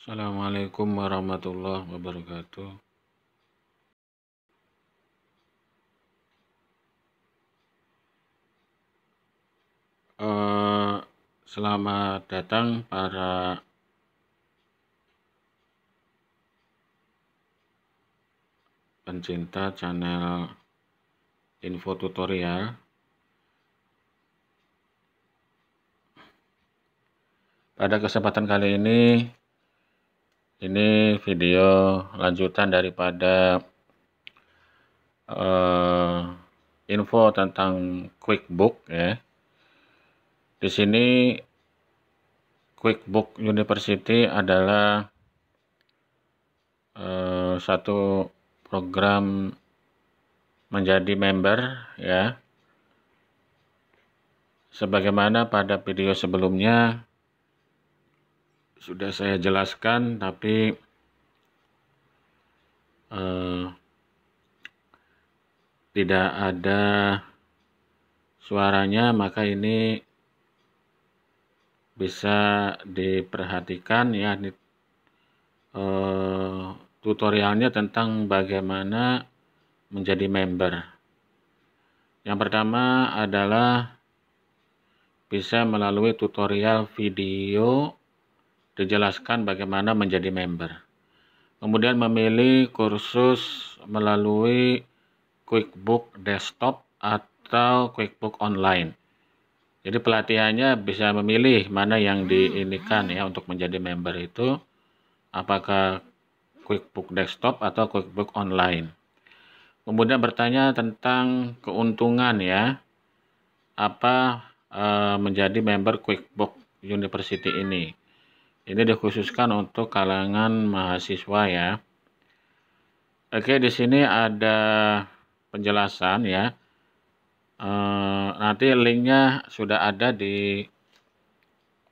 Assalamualaikum warahmatullahi wabarakatuh. Uh, selamat datang para pencinta channel info tutorial. Pada kesempatan kali ini ini video lanjutan daripada uh, info tentang QuickBook ya. Di sini QuickBook University adalah uh, satu program menjadi member ya. Sebagaimana pada video sebelumnya sudah saya jelaskan tapi eh, tidak ada suaranya maka ini bisa diperhatikan ya ini, eh, tutorialnya tentang bagaimana menjadi member yang pertama adalah bisa melalui tutorial video dijelaskan bagaimana menjadi member. Kemudian memilih kursus melalui QuickBook Desktop atau QuickBook Online. Jadi pelatihannya bisa memilih mana yang diinikan ya untuk menjadi member itu apakah QuickBook Desktop atau QuickBook Online. Kemudian bertanya tentang keuntungan ya apa e, menjadi member QuickBook University ini. Ini dikhususkan untuk kalangan mahasiswa ya. Oke, di sini ada penjelasan ya. E, nanti linknya sudah ada di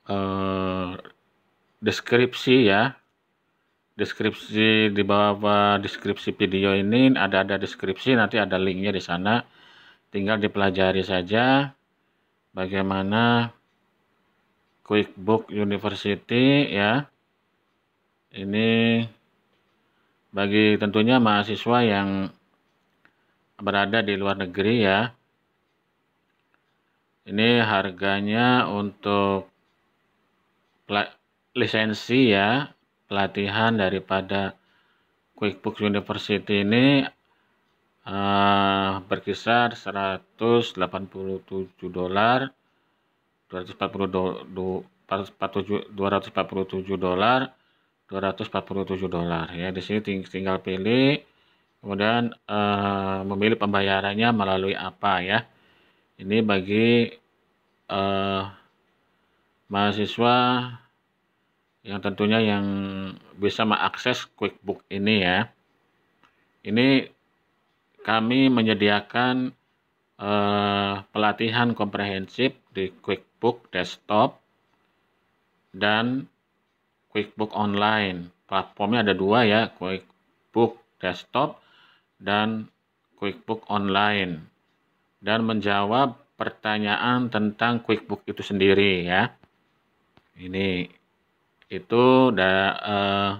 e, deskripsi ya. Deskripsi di bawah deskripsi video ini ada ada deskripsi, nanti ada linknya di sana. Tinggal dipelajari saja bagaimana QuickBook University ya. Ini bagi tentunya mahasiswa yang berada di luar negeri ya. Ini harganya untuk lisensi ya, pelatihan daripada Quickbook University ini uh, berkisar 187 dolar 240 do, do 247 dolar 247 dolar ya di sini ting tinggal pilih kemudian uh, memilih pembayarannya melalui apa ya ini bagi uh, mahasiswa yang tentunya yang bisa mengakses QuickBook ini ya ini kami menyediakan uh, pelatihan komprehensif seperti QuickBook Desktop dan QuickBook Online. Platformnya ada dua ya, QuickBook Desktop dan QuickBook Online. Dan menjawab pertanyaan tentang QuickBook itu sendiri ya. Ini itu da, eh,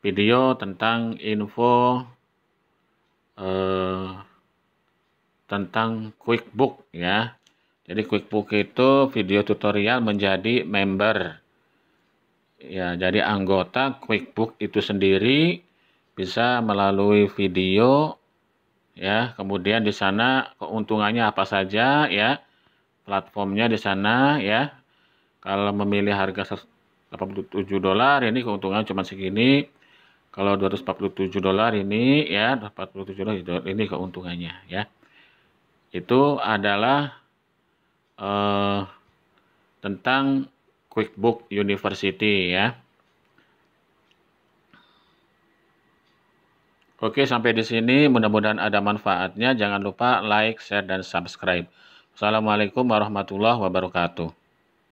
video tentang info eh, tentang QuickBook ya. Jadi QuickBook itu video tutorial menjadi member. Ya, jadi anggota QuickBook itu sendiri bisa melalui video ya. Kemudian di sana keuntungannya apa saja ya. Platformnya di sana ya. Kalau memilih harga 87 dolar ini keuntungan cuma segini. Kalau 247 dolar ini ya 47 dolar ini keuntungannya ya. Itu adalah uh, tentang QuickBook University ya. Oke, sampai di sini mudah-mudahan ada manfaatnya. Jangan lupa like, share, dan subscribe. Assalamualaikum warahmatullahi wabarakatuh.